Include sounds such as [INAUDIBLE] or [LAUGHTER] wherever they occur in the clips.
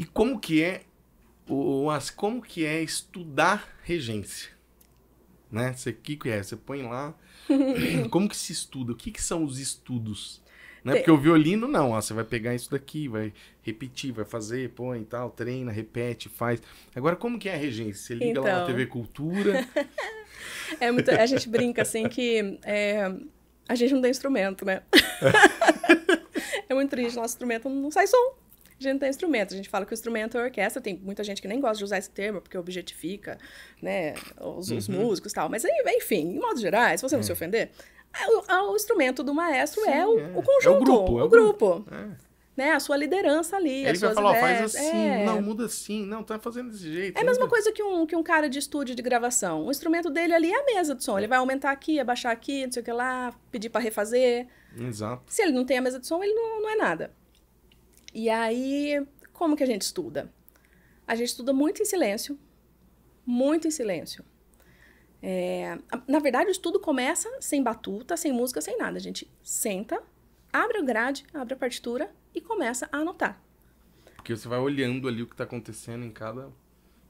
E como que é, o, como que é estudar regência? Né? Você que que é? Você põe lá. [LAUGHS] como que se estuda? O que, que são os estudos? Né? Porque o violino não, ó, você vai pegar isso daqui, vai repetir, vai fazer, põe e tal, treina, repete, faz. Agora, como que é a regência? Você liga então... lá na TV então. Cultura. [LAUGHS] é muito... A gente brinca assim que é... a gente não tem instrumento, né? [LAUGHS] é muito triste, nosso instrumento não sai som a gente tem instrumento. A gente fala que o instrumento é orquestra. Tem muita gente que nem gosta de usar esse termo, porque objetifica, né? Os, uhum. os músicos e tal. Mas, enfim, em modos gerais, se você não é. se ofender, o, o, instrumento do maestro Sim, é, o, é, o, conjunto. É o grupo. É o, grupo. É. Né? A sua liderança ali. Ele vai falar, ideias, faz assim, é... não, muda assim, não, tá fazendo desse jeito. É a mesma coisa que um, que um cara de estúdio de gravação. O instrumento dele ali é a mesa de som. Ele é. vai aumentar aqui, abaixar aqui, não sei o que lá, pedir para refazer. Exato. Se ele não tem a mesa de som, ele não, não é nada. E aí, como que a gente estuda? A gente estuda muito em silêncio, muito em silêncio. É, na verdade, o estudo começa sem batuta, sem música, sem nada. A gente senta, abre o grade, abre a partitura e começa a anotar. Porque você vai olhando ali o que está acontecendo em cada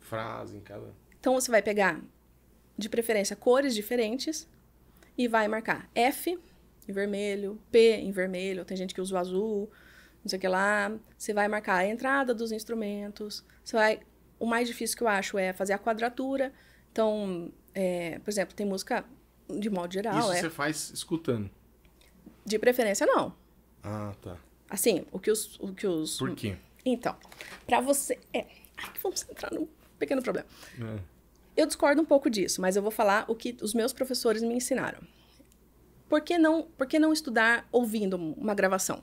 frase, em cada. Então você vai pegar, de preferência, cores diferentes e vai marcar F em vermelho, P em vermelho, tem gente que usa o azul, não sei o que lá. Você vai marcar a entrada dos instrumentos. Você vai. O mais difícil que eu acho é fazer a quadratura. Então, é, por exemplo, tem música de modo geral. Isso é... você faz escutando? De preferência, não. Ah, tá. Assim, o que os. O que os... Por quê? Então, para você. É. Ai, vamos entrar num pequeno problema. É. Eu discordo um pouco disso, mas eu vou falar o que os meus professores me ensinaram. Por que não, por que não estudar ouvindo uma gravação?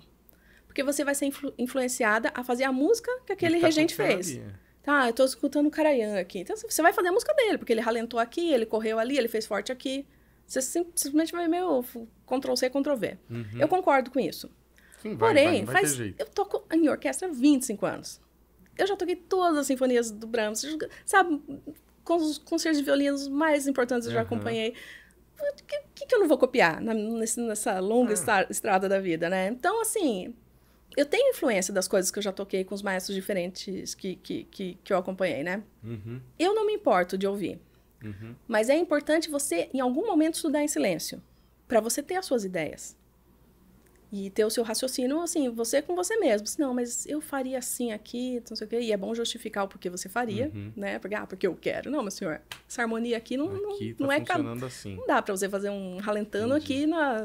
porque você vai ser influ influenciada a fazer a música que aquele tá regente fez. Tá, ah, eu tô escutando o Carayan aqui. Então você vai fazer a música dele, porque ele ralentou aqui, ele correu ali, ele fez forte aqui. Você simplesmente vai meio Ctrl C, Ctrl V. Uhum. Eu concordo com isso. Sim, vai, Porém, vai, vai, faz. Eu toco em orquestra há 25 anos. Eu já toquei todas as sinfonias do Brahms, sabe? Com os concertos de violinos mais importantes eu uhum. já acompanhei. O que, que, eu não vou copiar na, nessa longa ah. estrada da vida, né? Então, assim, eu tenho influência das coisas que eu já toquei com os maestros diferentes que, que, que, que eu acompanhei, né? Uhum. Eu não me importo de ouvir. Uhum. Mas é importante você, em algum momento, estudar em silêncio. para você ter as suas ideias. E ter o seu raciocínio, assim, você com você mesmo. Assim, não, mas eu faria assim aqui, não sei o quê. E é bom justificar o porquê você faria, uhum. né? Porque, ah, porque eu quero. Não, mas senhor, essa harmonia aqui não, aqui não, tá não é... Aqui assim. Não dá pra você fazer um ralentando Entendi. aqui na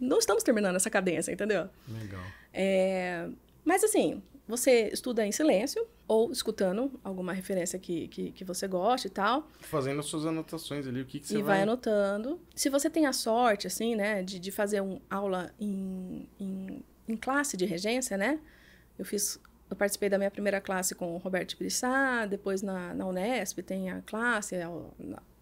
não estamos terminando essa cadência, entendeu? Legal. É, mas assim, você estuda em silêncio ou escutando alguma referência que, que, que você goste e tal. Fazendo as suas anotações ali, o que, que você e vai... E vai anotando. Se você tem a sorte, assim, né, de, de fazer uma aula em, em, em, classe de regência, né? Eu fiz... Eu participei da minha primeira classe com o Roberto Brissá, depois na, na Unesp tem a classe, a,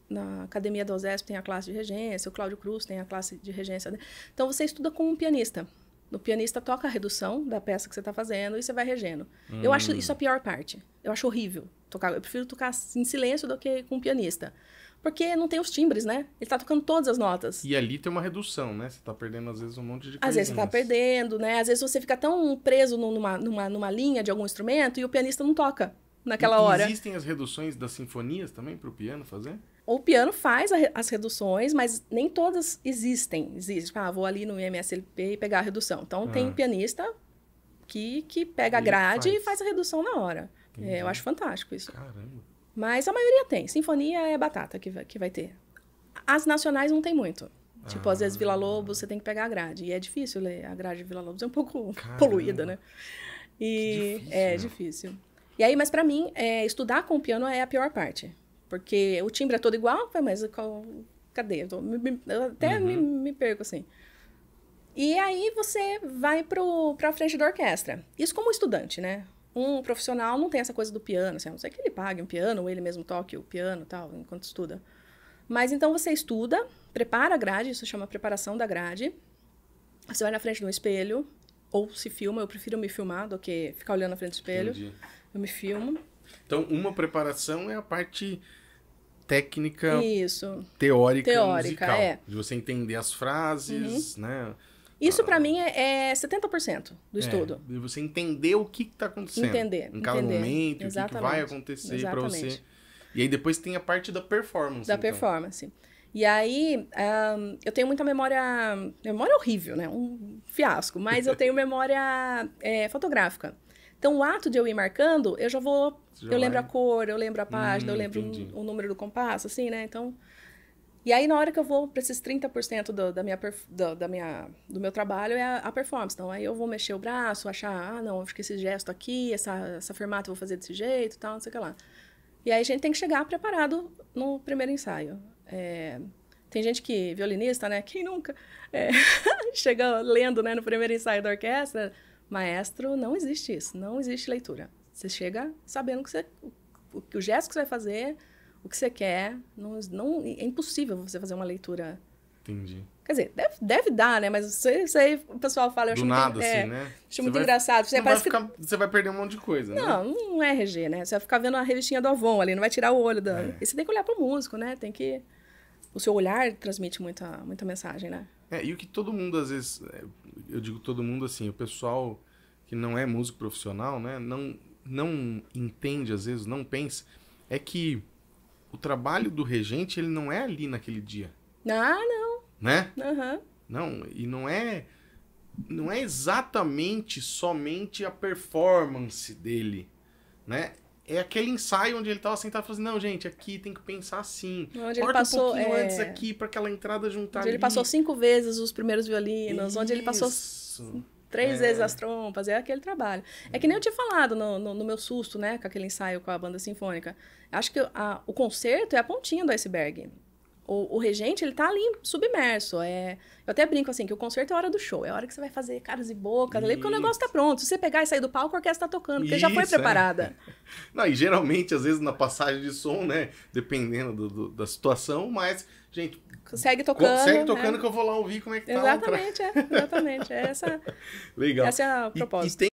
na academia da OSESP tem a classe de regência, o Cláudio Cruz tem a classe de regência. Né? Então você estuda com um pianista. O pianista toca a redução da peça que você está fazendo e você vai regendo. Hum. Eu acho hum. isso a pior parte. Eu acho horrível tocar. Eu prefiro tocar em silêncio do que com um pianista. Porque não tem os timbres, né? Ele está tocando todas as notas. E ali tem uma redução, né? Você está perdendo, às vezes, um monte de coisa. Às vezes você está perdendo, né? Às vezes você fica tão preso numa, numa, numa linha de algum instrumento e o pianista não toca naquela e hora. Existem as reduções das sinfonias também para o piano fazer? o piano faz as reduções, mas nem todas existem. Existe, tipo, ah, vou ali no MSLP e pegar a redução. Então, ah. tem pianista que, que pega a grade faz. e faz a redução na hora. É, eu uhum. acho fantástico isso. Caramba. Mas a maioria tem. Sinfonia é batata que vai, que vai ter. As nacionais não tem muito. Ah. Tipo, às vezes Vila ah. Lobos você tem que pegar a grade. E é difícil ler. A grade de Vila Lobos é um pouco Caramba. [LAUGHS] poluída, né? E difícil, é né? difícil. E aí, mas para mim, é, estudar com o piano é a pior parte. Porque o timbre é todo igual, mas qual, cadê? Eu, tô, eu até uhum. me, me perco assim. E aí você vai para a frente da orquestra. Isso como estudante, né? Um profissional não tem essa coisa do piano, assim, a não sei que ele pague um piano, ou ele mesmo toque o piano tal, enquanto estuda. Mas então você estuda, prepara a grade, isso chama preparação da grade. Você vai na frente de um espelho, ou se filma, eu prefiro me filmar do que ficar olhando na frente do espelho. Entendi. Eu me filmo. Então, uma preparação é a parte técnica Isso. teórica, teórica musical, é. de você entender as frases, uhum. né? Isso ah, para mim é, 70% é do é, estudo. É, você entender o que está acontecendo. Entender. Em cada entender. momento, Exatamente. o que, que vai acontecer para você. E aí depois tem a parte da performance. Da então. performance. E aí, um, eu tenho muita memória. Memória horrível, né? Um fiasco. Mas eu tenho memória é, fotográfica. Então, o ato de eu ir marcando, eu já vou. Já eu lembro vai. a cor, eu lembro a hum, página, hum, eu lembro o, o número do compasso, assim, né? Então. E aí, na hora que eu vou para esses 30% do, da minha, do, da minha, do meu trabalho, é a, a, performance. Então, aí eu vou mexer o braço, achar, ah, não, acho que esse gesto aqui, essa, essa fermata eu vou fazer desse jeito tal, não sei o que lá. E aí a gente tem que chegar preparado no primeiro ensaio. É, tem gente que, violinista, né? Quem nunca é, [LAUGHS] chega lendo né, no primeiro ensaio da orquestra, Maestro, não existe isso, não existe leitura. Você chega sabendo que você, o, o gesto que você vai fazer, o que você quer. Não, não, é impossível você fazer uma leitura. Entendi. Quer dizer, deve, deve dar, né? Mas isso aí, o pessoal fala... Eu Do nada, é, assim, né? Acho você muito vai, engraçado. Você, vai ficar, que... você vai perder um monte de coisa, não, né? Não, não é RG, né? Você vai ficar vendo a revistinha do Avon ali, não vai tirar o olho. Da... É. E você tem que olhar pro músico, né? Tem que... O seu olhar transmite muita, muita mensagem, né? É, e o que todo mundo às vezes, é, eu digo todo mundo assim, o pessoal que não é músico profissional, né, não não entende às vezes, não pensa, é que o trabalho do regente, ele não é ali naquele dia. Ah, não. Né? Uhum. Não, e não é não é exatamente somente a performance dele, né? é aquele ensaio onde ele tava sentado falando assim, não, gente, aqui tem que pensar assim. Onde Corta ele passou, um pouquinho é... antes aqui para aquela entrada juntar Onde ali. ele passou cinco vezes os primeiros violinos, Isso. onde ele passou três é. vezes as trompas, é aquele trabalho. É que nem eu tinha falado no, no, no meu susto, né, com aquele ensaio com a banda sinfônica. Acho que a, o concerto é a pontinha do iceberg. O, o, regente, ele tá ali submerso. É... Eu até brinco assim, que o concerto é a hora do show. É a hora que você vai fazer caras e bocas Isso. ali, porque o negócio tá pronto. Se você pegar e sair do palco, a orquestra tá tocando, porque Isso, já foi é. preparada. É. Não, e geralmente, às vezes, na passagem de som, né? Dependendo do, do, da situação, mas, gente. Segue tocando. Segue né? tocando né? que eu vou lá ouvir como é que tá. Exatamente, é. Exatamente. É essa, [LAUGHS] Legal. essa é a proposta. E, e tem